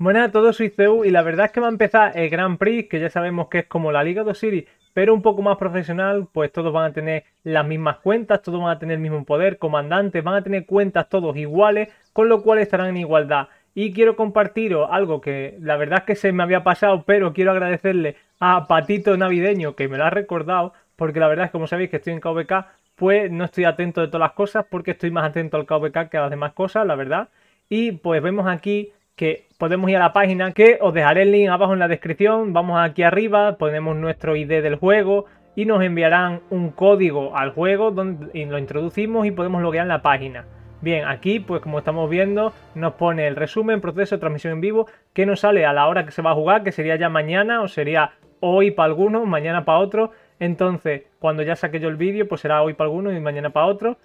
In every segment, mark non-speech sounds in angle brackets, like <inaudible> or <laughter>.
Buenas a todos, soy CEU y la verdad es que va a empezar el Grand Prix, que ya sabemos que es como la Liga 2 Series, pero un poco más profesional, pues todos van a tener las mismas cuentas, todos van a tener el mismo poder, comandantes, van a tener cuentas todos iguales, con lo cual estarán en igualdad. Y quiero compartiros algo que la verdad es que se me había pasado, pero quiero agradecerle a Patito Navideño que me lo ha recordado, porque la verdad es que como sabéis que estoy en KVK, pues no estoy atento de todas las cosas, porque estoy más atento al KVK que a las demás cosas, la verdad. Y pues vemos aquí que podemos ir a la página que os dejaré el link abajo en la descripción. Vamos aquí arriba, ponemos nuestro ID del juego y nos enviarán un código al juego donde lo introducimos y podemos loguear en la página. Bien, aquí pues como estamos viendo nos pone el resumen, proceso, transmisión en vivo que nos sale a la hora que se va a jugar, que sería ya mañana o sería hoy para algunos, mañana para otros. Entonces, cuando ya saque yo el vídeo, pues será hoy para algunos y mañana para otros.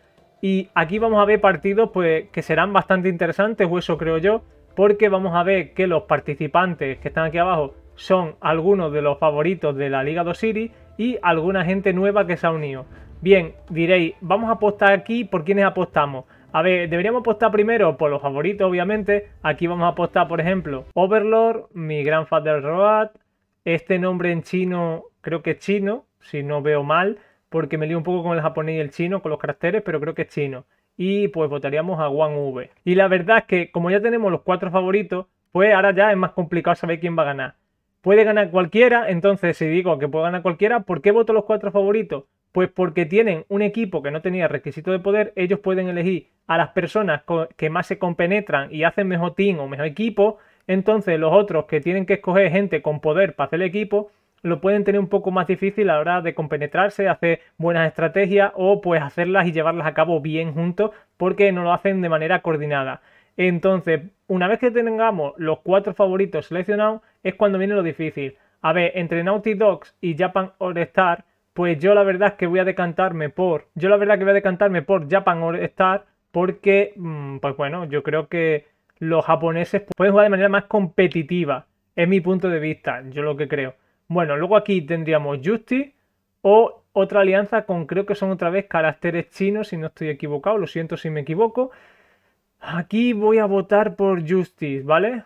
Y aquí vamos a ver partidos pues, que serán bastante interesantes, o eso creo yo porque vamos a ver que los participantes que están aquí abajo son algunos de los favoritos de la Liga 2 Series y alguna gente nueva que se ha unido. Bien, diréis, vamos a apostar aquí por quienes apostamos. A ver, deberíamos apostar primero por los favoritos, obviamente. Aquí vamos a apostar, por ejemplo, Overlord, mi gran Grandfather Road, este nombre en chino, creo que es chino, si no veo mal, porque me lío un poco con el japonés y el chino, con los caracteres, pero creo que es chino y pues votaríamos a 1V. Y la verdad es que como ya tenemos los cuatro favoritos, pues ahora ya es más complicado saber quién va a ganar. Puede ganar cualquiera, entonces si digo que puede ganar cualquiera, ¿por qué voto los cuatro favoritos? Pues porque tienen un equipo que no tenía requisito de poder, ellos pueden elegir a las personas que más se compenetran y hacen mejor team o mejor equipo, entonces los otros que tienen que escoger gente con poder para hacer el equipo, lo pueden tener un poco más difícil a la hora de compenetrarse, hacer buenas estrategias o pues hacerlas y llevarlas a cabo bien juntos porque no lo hacen de manera coordinada. Entonces, una vez que tengamos los cuatro favoritos seleccionados, es cuando viene lo difícil. A ver, entre Naughty Dogs y Japan All Star, pues yo la verdad es que voy a decantarme por. Yo la verdad que voy a decantarme por Japan All Star. Porque, mm, pues bueno, yo creo que los japoneses pueden jugar de manera más competitiva. Es mi punto de vista, yo lo que creo. Bueno, luego aquí tendríamos Justice o otra alianza con creo que son otra vez caracteres chinos, si no estoy equivocado, lo siento si me equivoco. Aquí voy a votar por Justice, ¿vale?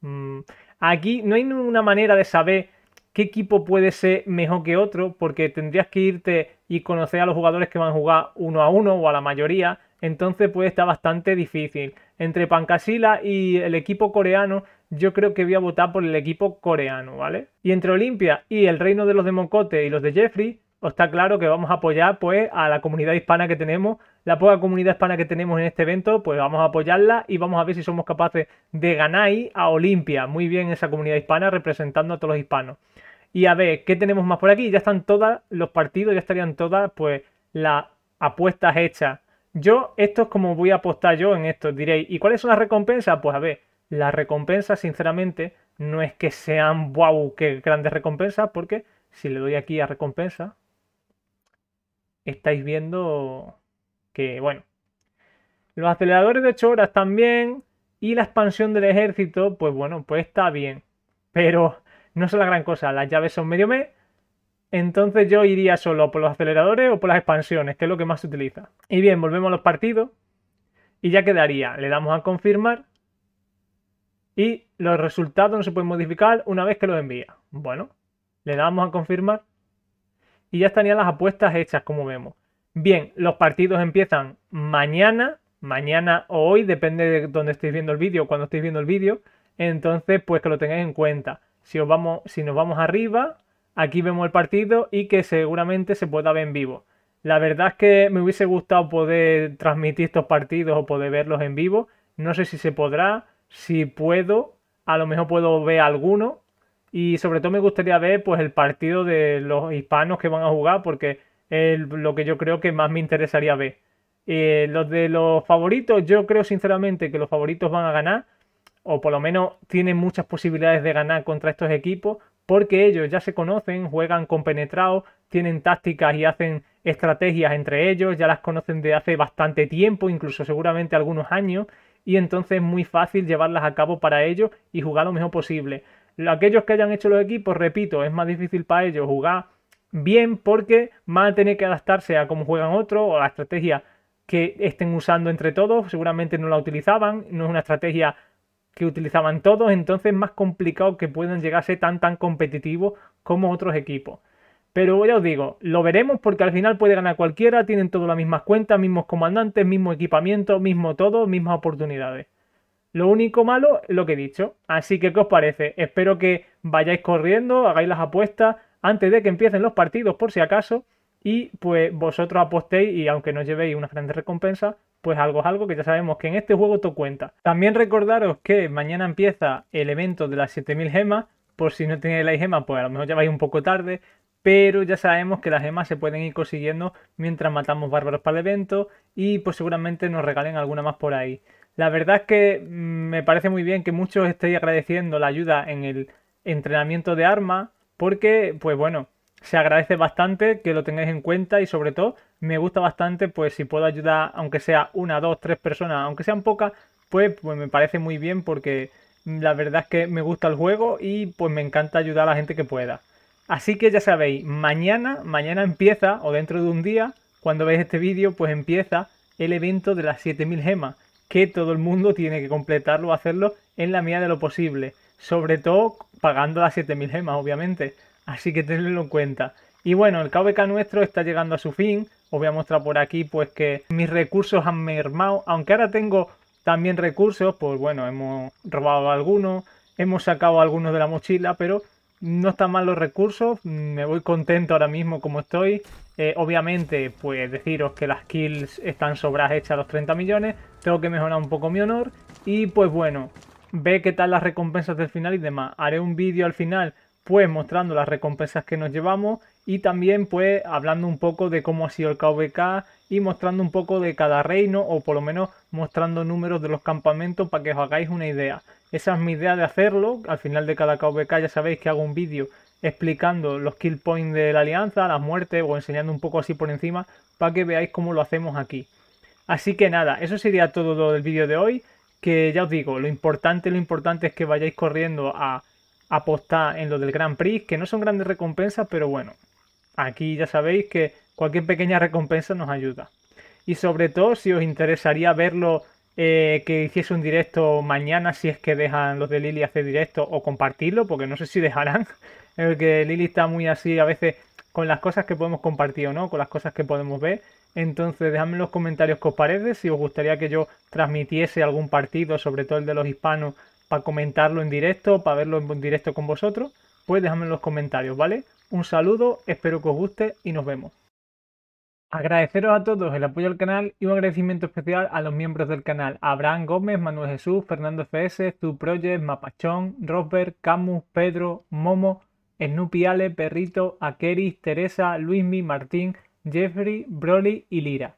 Mm, aquí no hay ninguna manera de saber qué equipo puede ser mejor que otro, porque tendrías que irte y conocer a los jugadores que van a jugar uno a uno o a la mayoría. Entonces, pues está bastante difícil. Entre Pancasila y el equipo coreano, yo creo que voy a votar por el equipo coreano, ¿vale? Y entre Olimpia y el reino de los de Mocote y los de Jeffrey, pues, está claro que vamos a apoyar pues a la comunidad hispana que tenemos, la poca comunidad hispana que tenemos en este evento, pues vamos a apoyarla y vamos a ver si somos capaces de ganar ahí a Olimpia. Muy bien esa comunidad hispana representando a todos los hispanos. Y a ver, ¿qué tenemos más por aquí? Ya están todos los partidos, ya estarían todas pues las apuestas hechas. Yo, esto es como voy a apostar yo en esto. Diréis, ¿y cuál es una recompensa? Pues a ver, la recompensa, sinceramente, no es que sean wow, qué grandes recompensas, porque si le doy aquí a recompensa, estáis viendo que, bueno, los aceleradores de 8 horas también y la expansión del ejército, pues bueno, pues está bien. Pero no es la gran cosa. Las llaves son medio mes entonces yo iría solo por los aceleradores o por las expansiones, que es lo que más se utiliza. Y bien, volvemos a los partidos. Y ya quedaría. Le damos a confirmar. Y los resultados no se pueden modificar una vez que los envía. Bueno, le damos a confirmar. Y ya estarían las apuestas hechas, como vemos. Bien, los partidos empiezan mañana, mañana o hoy, depende de dónde estéis viendo el vídeo, cuando estéis viendo el vídeo. Entonces, pues que lo tengáis en cuenta. Si, os vamos, si nos vamos arriba, aquí vemos el partido y que seguramente se pueda ver en vivo. La verdad es que me hubiese gustado poder transmitir estos partidos o poder verlos en vivo. No sé si se podrá, si puedo, a lo mejor puedo ver alguno. Y sobre todo me gustaría ver pues el partido de los hispanos que van a jugar porque es lo que yo creo que más me interesaría ver. Eh, los de los favoritos, yo creo sinceramente que los favoritos van a ganar, o por lo menos tienen muchas posibilidades de ganar contra estos equipos, porque ellos ya se conocen, juegan con compenetrados, tienen tácticas y hacen estrategias entre ellos, ya las conocen de hace bastante tiempo, incluso seguramente algunos años, y entonces es muy fácil llevarlas a cabo para ellos y jugar lo mejor posible. Aquellos que hayan hecho los equipos, repito, es más difícil para ellos jugar bien porque van a tener que adaptarse a cómo juegan otros o a la estrategia que estén usando entre todos, seguramente no la utilizaban, no es una estrategia que utilizaban todos, entonces es más complicado que puedan llegarse tan tan competitivos como otros equipos. Pero ya os digo, lo veremos porque al final puede ganar cualquiera, tienen todas las mismas cuentas, mismos comandantes, mismo equipamiento, mismo todo, mismas oportunidades. Lo único malo es lo que he dicho. Así que, ¿qué os parece? Espero que vayáis corriendo, hagáis las apuestas antes de que empiecen los partidos, por si acaso. Y pues vosotros apostéis y aunque no llevéis una gran recompensa, pues algo es algo que ya sabemos que en este juego todo cuenta. También recordaros que mañana empieza el evento de las 7000 gemas, por si no tenéis la gemas pues a lo mejor ya vais un poco tarde, pero ya sabemos que las gemas se pueden ir consiguiendo mientras matamos bárbaros para el evento y pues seguramente nos regalen alguna más por ahí. La verdad es que mm, me parece muy bien que muchos estéis agradeciendo la ayuda en el entrenamiento de armas, porque pues bueno, se agradece bastante que lo tengáis en cuenta y sobre todo me gusta bastante pues si puedo ayudar aunque sea una, dos, tres personas, aunque sean pocas, pues, pues, me parece muy bien porque la verdad es que me gusta el juego y pues me encanta ayudar a la gente que pueda. Así que ya sabéis, mañana, mañana empieza o dentro de un día, cuando veis este vídeo, pues empieza el evento de las 7000 gemas, que todo el mundo tiene que completarlo o hacerlo en la medida de lo posible, sobre todo pagando las 7000 gemas, obviamente. Así que tenedlo en cuenta. Y bueno, el KVK nuestro está llegando a su fin. Os voy a mostrar por aquí pues que mis recursos han mermado. Aunque ahora tengo también recursos, pues bueno, hemos robado algunos, hemos sacado algunos de la mochila, pero no están mal los recursos, me voy contento ahora mismo como estoy. Eh, obviamente, pues deciros que las kills están sobras hechas a los 30 millones, tengo que mejorar un poco mi honor y pues bueno, ve qué tal las recompensas del final y demás. Haré un vídeo al final pues mostrando las recompensas que nos llevamos y también pues hablando un poco de cómo ha sido el KVK y mostrando un poco de cada reino o por lo menos mostrando números de los campamentos para que os hagáis una idea. Esa es mi idea de hacerlo, al final de cada KVK ya sabéis que hago un vídeo explicando los kill points de la alianza, las muertes o enseñando un poco así por encima para que veáis cómo lo hacemos aquí. Así que nada, eso sería todo del vídeo de hoy, que ya os digo, lo importante, lo importante es que vayáis corriendo a apostar en lo del Grand Prix, que no son grandes recompensas, pero bueno, aquí ya sabéis que cualquier pequeña recompensa nos ayuda. Y sobre todo, si os interesaría verlo, eh, que hiciese un directo mañana, si es que dejan los de Lili hacer directo o compartirlo, porque no sé si dejarán, <laughs> eh, que Lili está muy así a veces con las cosas que podemos compartir o no, con las cosas que podemos ver. Entonces, dejadme en los comentarios que os parece, si os gustaría que yo transmitiese algún partido, sobre todo el de los hispanos, comentarlo en directo, para verlo en directo con vosotros, pues dejadme en los comentarios, ¿vale? Un saludo, espero que os guste y nos vemos. Agradeceros a todos el apoyo al canal y un agradecimiento especial a los miembros del canal Abraham Gómez, Manuel Jesús, Fernando FS, Tu Project, Mapachón, Rosberg, Camus, Pedro, Momo, Snupiale, Perrito, Akeris, Teresa, Luismi, Martín, Jeffrey, Broly y Lira.